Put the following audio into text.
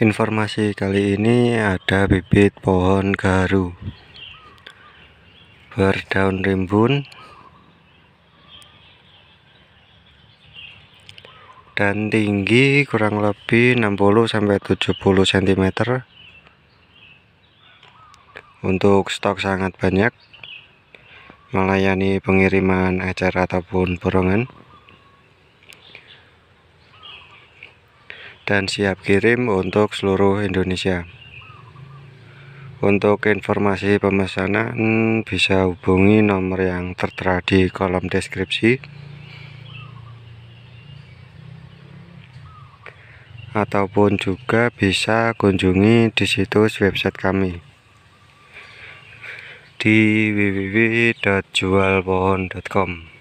Informasi kali ini ada bibit pohon garu berdaun rimbun dan tinggi kurang lebih 60-70 cm untuk stok sangat banyak melayani pengiriman acara ataupun borongan dan siap kirim untuk seluruh Indonesia untuk informasi pemesanan bisa hubungi nomor yang tertera di kolom deskripsi ataupun juga bisa kunjungi di situs website kami di www.jualpohon.com